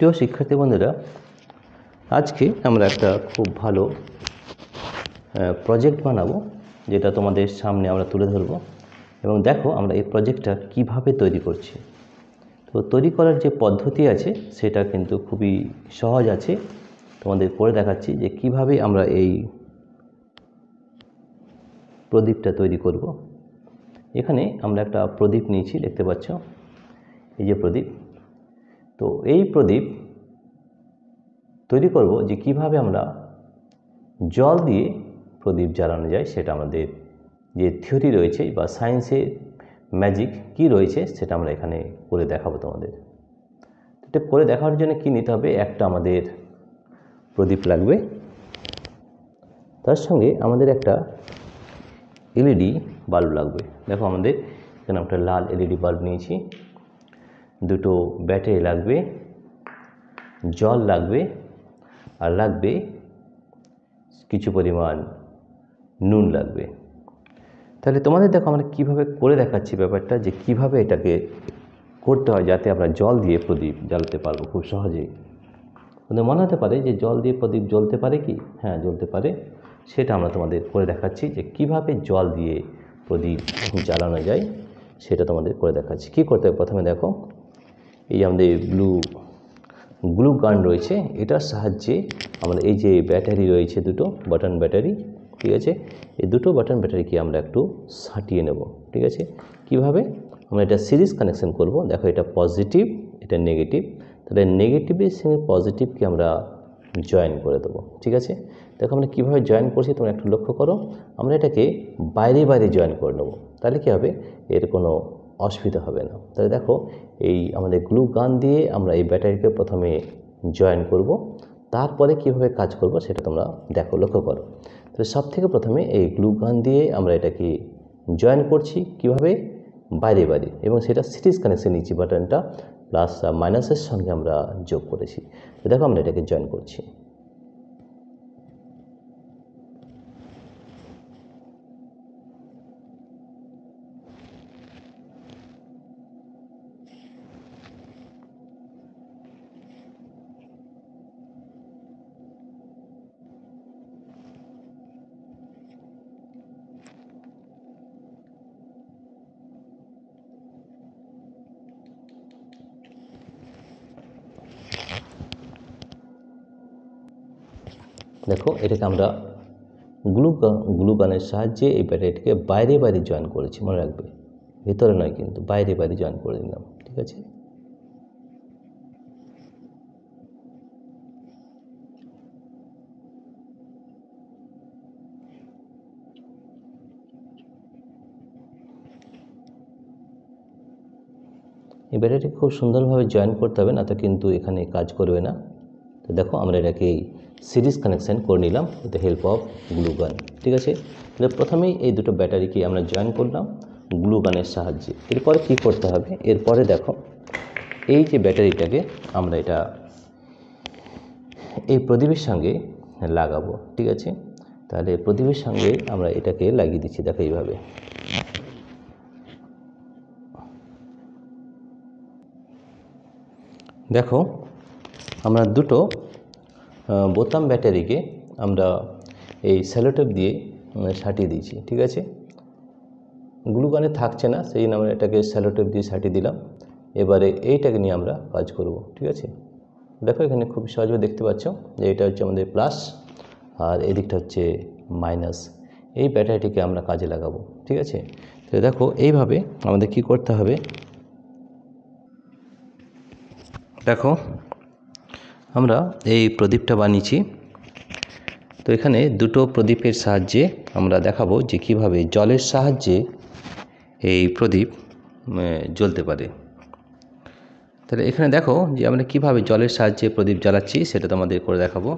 প্রিয় শিক্ষার্থী বন্ধুরা আজকে আমরা একটা খুব ভালো প্রজেক্ট বানাবো যেটা তোমাদের সামনে আমরা তুলে ধরব এবং দেখো আমরা এই প্রজেক্টটা কিভাবে তৈরি করছি তো তৈরি করার যে পদ্ধতি আছে সেটা কিন্তু খুবই সহজ আছে তোমাদের করে দেখাচ্ছি যে কিভাবে আমরা এই প্রদীপটা তৈরি করব এখানে আমরা একটা প্রদীপ নিয়েছি দেখতে পাচ্ছ এই যে প্রদীপ তো এই প্রদীপ তৈরি করব যে কিভাবে আমরা জল দিয়ে প্রদীপ জ্বালানো যায় সেটা আমাদের যে থিওরি রয়েছে বা সায়েন্সে ম্যাজিক কি রয়েছে সেটা আমরা এখানে করে দেখাবো তোমাদের এটা করে দেখার জন্য কি নিতে হবে একটা আমাদের প্রদীপ লাগবে তার সঙ্গে আমাদের একটা এলইডি বাল্ব লাগবে দেখো আমাদের এখানে একটা লাল এলইডি বাল্ব নিয়েছি দুটো ব্যাটারি লাগবে জল লাগবে আর লাগবে কিছু পরিমাণ নুন লাগবে তাহলে তোমাদের দেখো আমরা কিভাবে করে দেখাচ্ছি ব্যাপারটা যে কিভাবে এটাকে করতে হয় যাতে আমরা জল দিয়ে প্রদীপ জ্বালাতে পারবো খুব সহজেই তোমাদের মনে হতে পারে যে জল দিয়ে প্রদীপ জ্বলতে পারে কি হ্যাঁ জ্বলতে পারে সেটা আমরা তোমাদের করে দেখাচ্ছি যে কিভাবে জল দিয়ে প্রদীপ জ্বালানো যায় সেটা তোমাদের করে দেখাচ্ছি কী করতে হবে প্রথমে দেখো এই যে আমাদের ব্লু গ্লু গান রয়েছে এটার সাহায্যে আমরা এই যে ব্যাটারি রয়েছে দুটো বাটন ব্যাটারি ঠিক আছে এই দুটো বাটন ব্যাটারিকে আমরা একটু সাঁটিয়ে নেব ঠিক আছে কিভাবে আমরা এটা সিরিজ কানেকশন করব দেখো এটা পজিটিভ এটা নেগেটিভ তাহলে নেগেটিভের সঙ্গে পজিটিভকে আমরা জয়েন করে দেবো ঠিক আছে দেখো আমরা কীভাবে জয়েন করছি তোমরা একটু লক্ষ্য করো আমরা এটাকে বাইরে বাইরে জয়েন করে নেবো তাহলে কী হবে এর কোনো অসুবিধা হবে না তাহলে দেখো এই আমাদের গ্লু গান দিয়ে আমরা এই ব্যাটারিকে প্রথমে জয়েন করব তারপরে কিভাবে কাজ করব সেটা তোমরা দেখো লক্ষ্য করো তাহলে সব থেকে প্রথমে এই গ্লু গান দিয়ে আমরা এটাকে জয়েন করছি কিভাবে বাইরে বাইরে এবং সেটা সিরিজ কানেকশন নিচ্ছি বাটনটা প্লাস মাইনাসের সঙ্গে আমরা যোগ করেছি দেখো আমরা এটাকে জয়েন করছি দেখো এটাকে আমরা গ্লু গানের সাহায্যে এবারে এটাকে বাইরে বাইরে জয়েন করেছি মনে রাখবে ভেতরে নয় কিন্তু বাইরে বাইরে জয়েন করে দিলাম ঠিক আছে এবারে খুব সুন্দরভাবে জয়েন করতে হবে না তো কিন্তু এখানে কাজ করবে না তো দেখো আমরা এটাকে সিরিজ কানেকশান করে নিলাম উইথ হেল্প অফ গ্লুগান ঠিক আছে তাহলে প্রথমেই এই দুটো ব্যাটারিকে আমরা জয়েন করলাম গ্লুগানের সাহায্যে এরপরে কি করতে হবে এরপরে দেখো এই যে ব্যাটারিটাকে আমরা এটা এই প্রদীপের সঙ্গে লাগাবো ঠিক আছে তাহলে প্রদীপের সঙ্গে আমরা এটাকে লাগিয়ে দিচ্ছি দেখো এইভাবে দেখো আমরা দুটো বোতাম ব্যাটারিকে আমরা এই স্যালোটেপ দিয়ে সাটিয়ে দিয়েছি ঠিক আছে গ্লুকানে থাকছে না সেই জন্য আমরা এটাকে স্যালোটেপ দিয়ে সাটিয়ে দিলাম এবারে এইটাকে নিয়ে আমরা কাজ করব ঠিক আছে দেখো এখানে খুব সহজে দেখতে পাচ্ছ যে এটা হচ্ছে আমাদের প্লাস আর এদিকটা হচ্ছে মাইনাস এই ব্যাটারিটিকে আমরা কাজে লাগাবো ঠিক আছে তো দেখো এইভাবে আমাদের কি করতে হবে দেখো আমরা এই প্রদীপটা বানিয়েছি তো এখানে দুটো প্রদীপের সাহায্যে আমরা দেখাবো যে কিভাবে জলের সাহায্যে এই প্রদীপ জ্বলতে পারে তাহলে এখানে দেখো যে আমরা কিভাবে জলের সাহায্যে প্রদীপ জ্বালাচ্ছি সেটা তোমাদের করে দেখাবো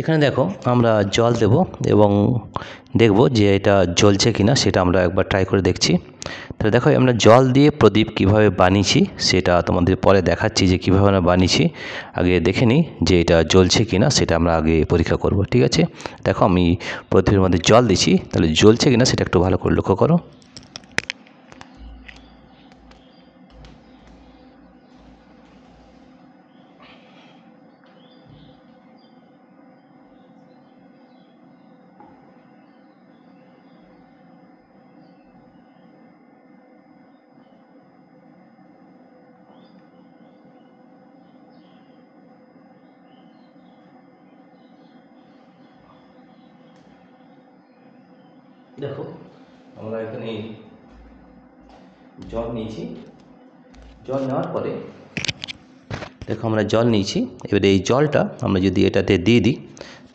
এখানে দেখো আমরা জল দেব এবং দেখব যে এটা জ্বলছে কি না সেটা আমরা একবার ট্রাই করে দেখছি তাহলে দেখো আমরা জল দিয়ে প্রদীপ কিভাবে বানিয়েছি সেটা তোমাদের পরে দেখাচ্ছি যে কীভাবে আমরা বানিয়েছি আগে দেখে নিই যে এটা জ্বলছে কি না সেটা আমরা আগে পরীক্ষা করব ঠিক আছে দেখো আমি প্রদীপের মধ্যে জল দিচ্ছি তাহলে জ্বলছে কি না সেটা একটু ভালো করে লক্ষ্য করো দেখো আমরা এখানে জল নিয়েছি জল নেওয়ার পরে দেখো আমরা জল নিয়েছি এবারে এই জলটা আমরা যদি এটাতে দিয়ে দিই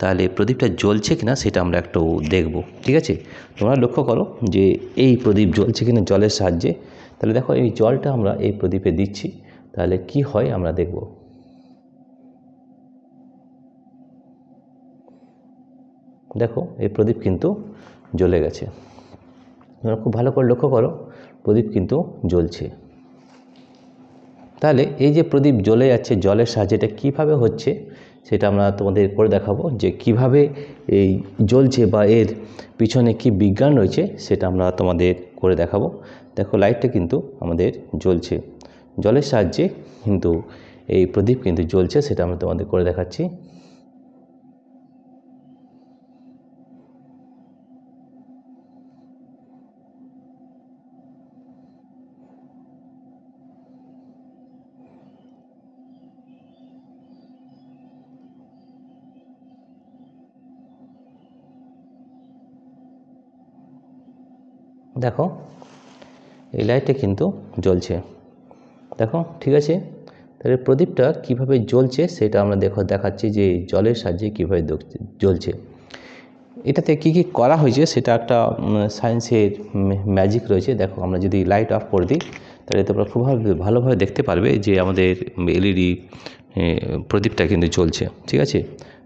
তাহলে প্রদীপটা জ্বলছে কিনা সেটা আমরা একটু দেখব ঠিক আছে তোমরা লক্ষ্য করো যে এই প্রদীপ জ্বলছে কিনা জলের সাহায্যে তাহলে দেখো এই জলটা আমরা এই প্রদীপে দিচ্ছি তাহলে কি হয় আমরা দেখব দেখো এই প্রদীপ কিন্তু জ্বলে গেছে তোমরা খুব ভালো করে লক্ষ্য করো প্রদীপ কিন্তু জ্বলছে তাহলে এই যে প্রদীপ জ্বলে যাচ্ছে জলের সাহায্যে এটা কীভাবে হচ্ছে সেটা আমরা তোমাদের করে দেখাবো যে কিভাবে এই জ্বলছে বা এর পিছনে কি বিজ্ঞান রয়েছে সেটা আমরা তোমাদের করে দেখাবো দেখো লাইটটা কিন্তু আমাদের জ্বলছে জলের সাহায্যে কিন্তু এই প্রদীপ কিন্তু জ্বলছে সেটা আমরা তোমাদের করে দেখাচ্ছি দেখো এই লাইটটা কিন্তু জ্বলছে দেখো ঠিক আছে তাহলে প্রদীপটা কিভাবে জ্বলছে সেটা আমরা দেখো দেখাচ্ছি যে জলের সাহায্যে কীভাবে জ্বলছে এটাতে কি কি করা হয়েছে সেটা একটা সায়েন্সের ম্যাজিক রয়েছে দেখো আমরা যদি লাইট অফ করে দিই তাহলে তোমরা খুব ভালোভাবে দেখতে পারবে যে আমাদের এলইডি প্রদীপটা কিন্তু চলছে ঠিক আছে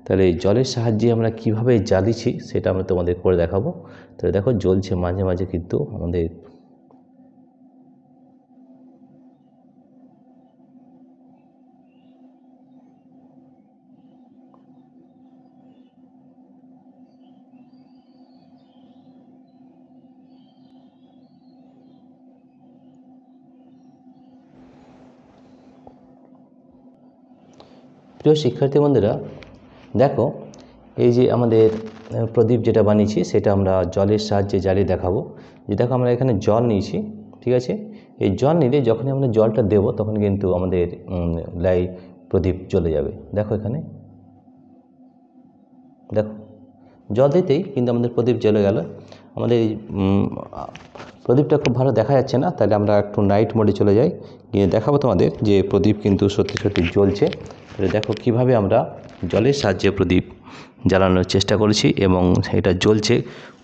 তাহলে এই জলের সাহায্যে আমরা কিভাবে জ্বালিছি সেটা আমরা তোমাদের করে দেখাবো তাহলে দেখো জ্বলছে মাঝে মাঝে কিন্তু আমাদের প্রিয় শিক্ষার্থী বন্ধুরা দেখো এই যে আমাদের প্রদীপ যেটা বানিয়েছি সেটা আমরা জলের সাহায্যে জ্বালিয়ে দেখাবো যে দেখো আমরা এখানে জল নিয়েছি ঠিক আছে এই জল নিলে যখনই আমরা জলটা দেব তখন কিন্তু আমাদের লাই প্রদীপ চলে যাবে দেখো এখানে দেখো জল দিতেই কিন্তু আমাদের প্রদীপ জ্বলে গেল আমাদের প্রদীপটা খুব ভালো দেখা যাচ্ছে না তাহলে আমরা একটু নাইট মোডে চলে যাই গিয়ে দেখাবো তোমাদের যে প্রদীপ কিন্তু সত্যি সত্যি জ্বলছে দেখো কিভাবে আমরা জলের সাহায্যে প্রদীপ জ্বালানোর চেষ্টা করেছি এবং এটা জ্বলছে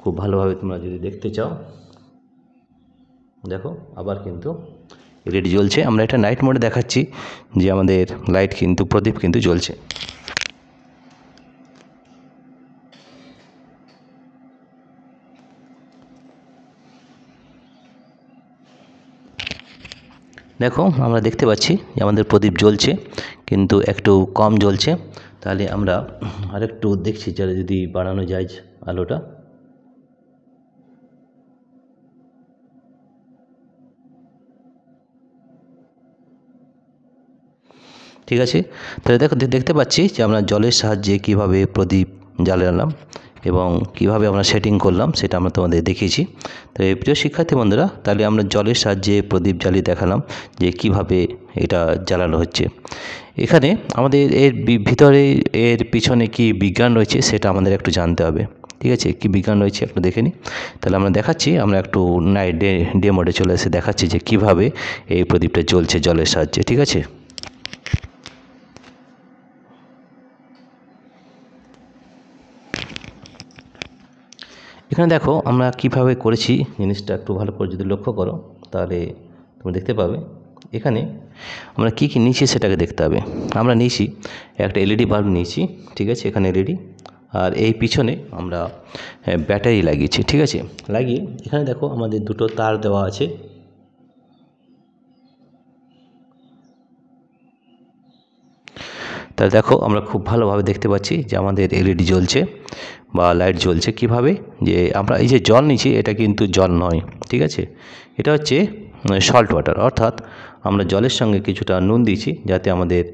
খুব ভালোভাবে তোমরা যদি দেখতে চাও দেখো আবার কিন্তু এলইডি জ্বলছে আমরা এটা নাইট মোডে দেখাচ্ছি যে আমাদের লাইট কিন্তু প্রদীপ কিন্তু জ্বলছে দেখো আমরা দেখতে পাচ্ছি যে আমাদের প্রদীপ জ্বলছে কিন্তু একটু কম জ্বলছে তাহলে আমরা আরেকটু দেখছি যারা যদি বাড়ানো যায় আলোটা ঠিক আছে তাহলে দেখো দেখতে পাচ্ছি যে আমরা জলের সাহায্যে কিভাবে প্রদীপ জ্বালালাম এবং কিভাবে আমরা সেটিং করলাম সেটা আমরা তোমাদের দেখিয়েছি তো এই প্রিয় শিক্ষার্থী বন্ধুরা তাহলে আমরা জলের সাহায্যে প্রদীপ জ্বালিয়ে দেখালাম যে কিভাবে এটা জ্বালানো হচ্ছে এখানে আমাদের এর ভিতরে এর পিছনে কি বিজ্ঞান রয়েছে সেটা আমাদের একটু জানতে হবে ঠিক আছে কি বিজ্ঞান রয়েছে একটু দেখে নিই তাহলে আমরা দেখাচ্ছি আমরা একটু নাইট ডে ডে মোডে চলে এসে দেখাচ্ছি যে কিভাবে এই প্রদীপটা জ্বলছে জলের সাহায্যে ঠিক আছে এখানে দেখো আমরা কিভাবে করেছি জিনিসটা একটু ভালো করে যদি লক্ষ্য করো তাহলে তুমি দেখতে পাবে এখানে আমরা কি কি নিয়েছি সেটাকে দেখতে হবে আমরা নিয়েছি একটা এলইডি বাল্ব e নিয়েছি ঠিক আছে এখানে এলইডি e আর এই পিছনে আমরা হ্যাঁ, ব্যাটারি লাগিয়েছি ঠিক আছে লাগিয়ে এখানে দেখো আমাদের দুটো তার দেওয়া আছে তাহলে দেখো আমরা খুব ভালোভাবে দেখতে পাচ্ছি যে আমাদের এলইডি e জ্বলছে বা লাইট জ্বলছে কিভাবে যে আমরা এই যে জল নিচ্ছি এটা কিন্তু জল নয় ঠিক আছে এটা হচ্ছে সল্ট ওয়াটার অর্থাৎ আমরা জলের সঙ্গে কিছুটা নুন দিয়েছি যাতে আমাদের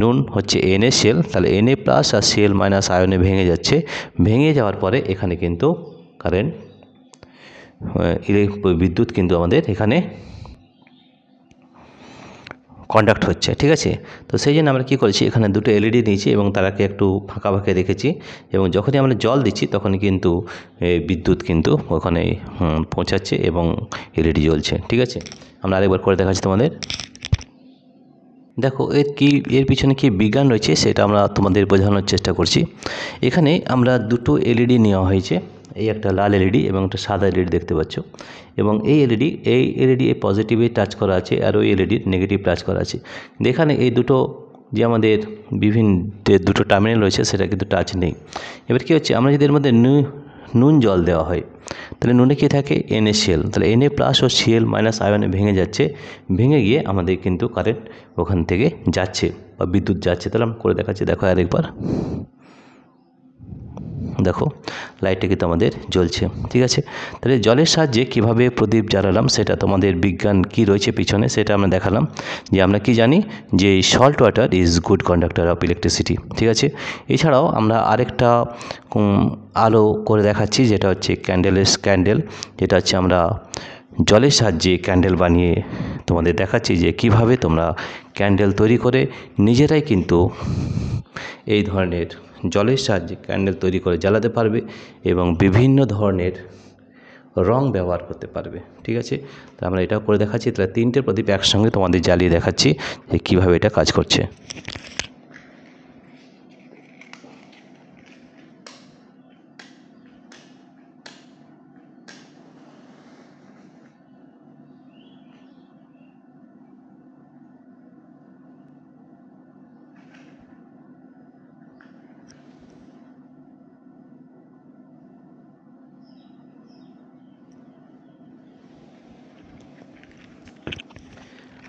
নুন হচ্ছে এনএ সেল তাহলে এনএ প্লাস আর সেল মাইনাস আয়নে ভেঙে যাচ্ছে ভেঙে যাওয়ার পরে এখানে কিন্তু কারেন্ট বিদ্যুৎ কিন্তু আমাদের এখানে কন্ডাক্ট হচ্ছে ঠিক আছে তো সেই জন্য আমরা কী করেছি এখানে দুটো এলইডি e নিয়েছি এবং তারাকে একটু ফাঁকা ফাঁকে রেখেছি এবং যখনই আমরা জল দিচ্ছি তখনই কিন্তু বিদ্যুৎ কিন্তু ওখানে পৌঁছাচ্ছে এবং এলইডি e জ্বলছে ঠিক আছে আমরা আরেকবার করে দেখাচ্ছি তোমাদের দেখো এর কি এর পিছনে কি বিজ্ঞান রয়েছে সেটা আমরা তোমাদের বোঝানোর চেষ্টা করছি এখানে আমরা দুটো এলইডি e নেওয়া হয়েছে এই একটা লাল এলইডি e এবং একটা সাদা এলইডি e দেখতে পাচ্ছ এবং এই এলইডি e এই এলইডি এ পজিটিভে টাচ করা আছে আর ওই এলইডি নেগেটিভ টাচ করা আছে যেখানে এই দুটো যে আমাদের বিভিন্ন যে দুটো টার্মিনাল রয়েছে সেটা কিন্তু টাচ নেই এবার কী হচ্ছে আমরা যদি এর মধ্যে নুন জল দেওয়া হয় তাহলে নুনে কী থাকে এনএসিএল তাহলে এনএ প্লাস ও সিএল মাইনাস আয়নে ভেঙে যাচ্ছে ভেঙে গিয়ে আমাদের কিন্তু কারেন্ট ওখান থেকে যাচ্ছে বা বিদ্যুৎ যাচ্ছে তাহলে আমি করে দেখাচ্ছি দেখো আরেকবার দেখো লাইটটা কিন্তু আমাদের জ্বলছে ঠিক আছে তাহলে জলের সাহায্যে কিভাবে প্রদীপ জ্বালালাম সেটা তোমাদের বিজ্ঞান কি রয়েছে পিছনে সেটা আমরা দেখালাম যে আমরা কি জানি যে salt water is good conductor of electricity ঠিক আছে এছাড়াও আমরা আরেকটা আলো করে দেখাচ্ছি যেটা হচ্ছে ক্যান্ডেলের ক্যান্ডেল যেটা হচ্ছে আমরা জলের সাহায্যে ক্যান্ডেল বানিয়ে তোমাদের দেখাচ্ছি যে কিভাবে তোমরা ক্যান্ডেল তৈরি করে নিজেরাই কিন্তু এই ধরনের জলের সাহায্যে ক্যান্ডেল তৈরি করে জ্বালাতে পারবে এবং বিভিন্ন ধরনের রং ব্যবহার করতে পারবে ঠিক আছে তো আমরা এটাও করে দেখাচ্ছি তাহলে তিনটে প্রদীপ একসঙ্গে তোমাদের জ্বালিয়ে দেখাচ্ছি যে কীভাবে এটা কাজ করছে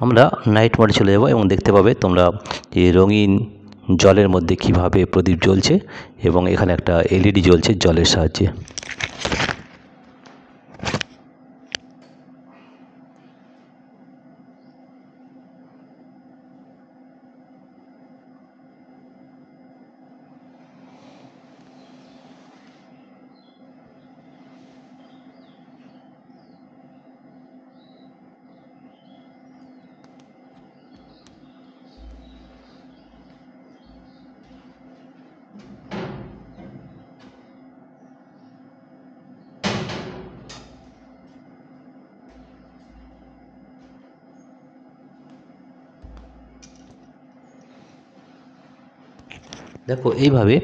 আমরা নাইট মোডে চলে যাব এবং দেখতে পাবে তোমরা যে রঙিন জলের মধ্যে কিভাবে প্রদীপ জ্বলছে এবং এখানে একটা এলইডি e জ্বলছে জলের সাহায্যে দেখো এইভাবে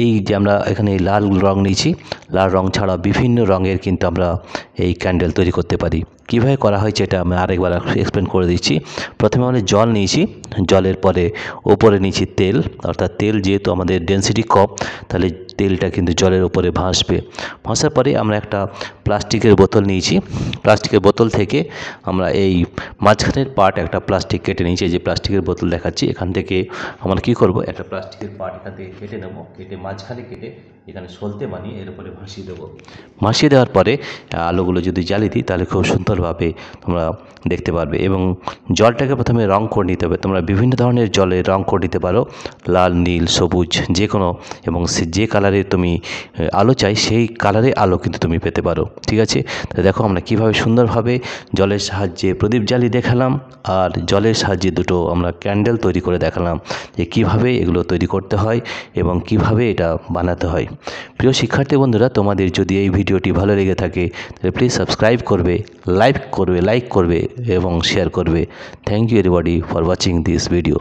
এই যে আমরা এখানে লাল রং নিয়েছি লাল রং ছাড়া বিভিন্ন রঙের কিন্তু আমরা এই ক্যান্ডেল তৈরি করতে পারি কীভাবে করা হয়েছে এটা আমি আরেকবার এক্সপ্লেন করে দিচ্ছি প্রথমে আমরা জল নিয়েছি জলের পরে ওপরে নিয়েছি তেল অর্থাৎ তেল যেহেতু আমাদের ডেন্সিটি কম তাহলে তেলটা কিন্তু জলের উপরে ভাসবে ভাসার পরে আমরা একটা প্লাস্টিকের বোতল নিয়েছি প্লাস্টিকের বোতল থেকে আমরা এই মাঝখানের পার্ট একটা প্লাস্টিক কেটে নিয়েছি যে প্লাস্টিকের বোতল দেখাচ্ছি এখান থেকে আমরা কি করব একটা প্লাস্টিকের পার্ট এখান থেকে কেটে নেবো কেটে মাঝখানে কেটে এখানে সলতে বানিয়ে এর উপরে ভাসিয়ে দেবো ভাসিয়ে দেওয়ার পরে আলোগুলো যদি জ্বালিয়ে দিই তাহলে খুব সুন্দরভাবে তোমরা দেখতে পারবে এবং জলটাকে প্রথমে রং করে নিতে হবে তোমরা বিভিন্ন ধরনের জলের রং করে নিতে পারো লাল নীল সবুজ যে কোনো এবং যে কালার কালারে তুমি আলো চাই সেই কালারে আলো কিন্তু তুমি পেতে পারো ঠিক আছে তা দেখো আমরা কিভাবে সুন্দরভাবে জলের সাহায্যে প্রদীপ জ্বালিয়ে দেখালাম আর জলের সাহায্যে দুটো আমরা ক্যান্ডেল তৈরি করে দেখালাম যে কিভাবে এগুলো তৈরি করতে হয় এবং কিভাবে এটা বানাতে হয় প্রিয় শিক্ষার্থী বন্ধুরা তোমাদের যদি এই ভিডিওটি ভালো লেগে থাকে তাহলে প্লিজ সাবস্ক্রাইব করবে লাইক করবে লাইক করবে এবং শেয়ার করবে thank you everybody for watching this video